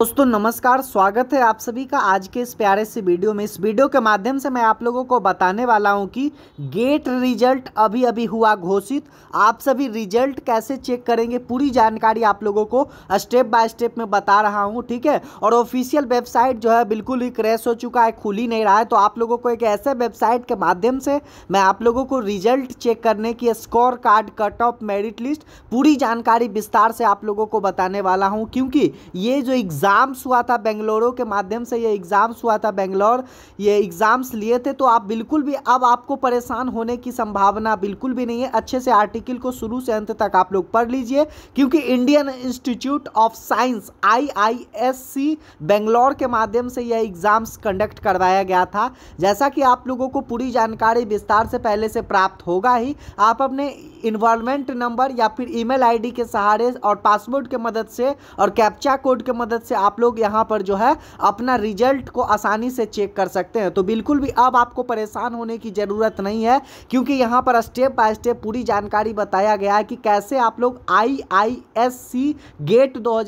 दोस्तों नमस्कार स्वागत है आप सभी का आज के इस प्यारे से वीडियो में इस वीडियो के माध्यम से मैं आप लोगों को बताने वाला हूं कि गेट रिजल्ट अभी अभी हुआ घोषित आप सभी रिजल्ट कैसे चेक करेंगे पूरी जानकारी आप लोगों को स्टेप बाय स्टेप में बता रहा हूं ठीक है और ऑफिशियल वेबसाइट जो है बिल्कुल ही क्रैश हो चुका है खुल ही नहीं रहा है तो आप लोगों को एक ऐसे वेबसाइट के माध्यम से मैं आप लोगों को रिजल्ट चेक करने की score card cut off merit list पूरी जानकारी विस्तार से आप लोगों को बताने वाला हूँ क्योंकि ये जो एग्जाम एग्ज़ाम्स हुआ था बेंगलोरों के माध्यम से ये एग्ज़ाम्स हुआ था बेंगलोर ये एग्ज़ाम्स लिए थे तो आप बिल्कुल भी अब आपको परेशान होने की संभावना बिल्कुल भी नहीं है अच्छे से आर्टिकल को शुरू से अंत तक आप लोग पढ़ लीजिए क्योंकि इंडियन इंस्टीट्यूट ऑफ साइंस आई बेंगलोर के माध्यम से यह एग्ज़ाम्स कंडक्ट करवाया गया था जैसा कि आप लोगों को पूरी जानकारी विस्तार से पहले से प्राप्त होगा ही आप अपने इन्वायरमेंट नंबर या फिर ईमेल आईडी के सहारे और पासवर्ड के मदद से और कैप्चा कोड के मदद से आप लोग यहाँ पर जो है अपना रिजल्ट को आसानी से चेक कर सकते हैं तो बिल्कुल भी अब आपको परेशान होने की ज़रूरत नहीं है क्योंकि यहाँ पर स्टेप बाय स्टेप पूरी जानकारी बताया गया है कि कैसे आप लोग आई आई एस सी गेट दो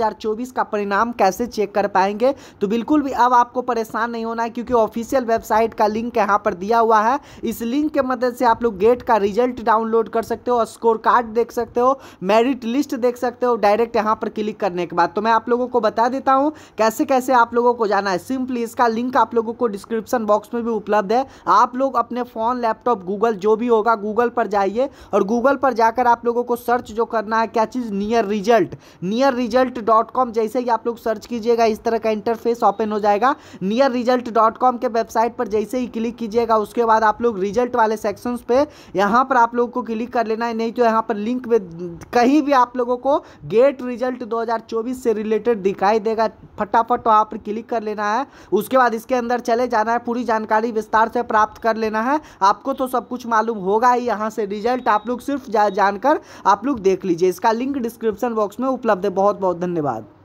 का परिणाम कैसे चेक कर पाएंगे तो बिल्कुल भी अब आपको परेशान नहीं होना है क्योंकि ऑफिशियल वेबसाइट का लिंक यहाँ पर दिया हुआ है इस लिंक के मदद से आप लोग गेट का रिजल्ट डाउनलोड कर सकते हो स्कोर कार्ड देख सकते हो मेरिट लिस्ट देख सकते हो डायरेक्ट यहां पर क्लिक करने के बाद तो मैं आप लोगों को बता देता हूं हूँ कैसे कैसे आप लोगों को जाना है सिंपली इसका लिंक आप लोगों को डिस्क्रिप्शन बॉक्स में भी उपलब्ध है आप लोग अपने फ़ोन लैपटॉप गूगल जो भी होगा गूगल पर जाइए और गूगल पर जाकर आप लोगों को सर्च जो करना है क्या चीज़ near result near result dot com जैसे ही आप लोग सर्च कीजिएगा इस तरह का इंटरफेस ओपन हो जाएगा नियर रिजल्ट डॉट कॉम के वेबसाइट पर जैसे ही क्लिक कीजिएगा उसके बाद आप लोग रिजल्ट वाले सेक्शन पे यहाँ पर आप लोगों को क्लिक कर लेना है नहीं तो यहाँ पर लिंक में कहीं भी आप लोगों को गेट रिजल्ट दो से रिलेटेड दिखाई देगा फटाफट वहाँ तो पर क्लिक कर लेना है उसके बाद इसके अंदर चले जाना है पूरी जानकारी विस्तार से प्राप्त कर लेना है आपको तो सब कुछ मालूम होगा ही यहाँ से रिजल्ट आप लोग सिर्फ जा, जानकर आप लोग देख लीजिए इसका लिंक डिस्क्रिप्शन बॉक्स में उपलब्ध है बहुत बहुत धन्यवाद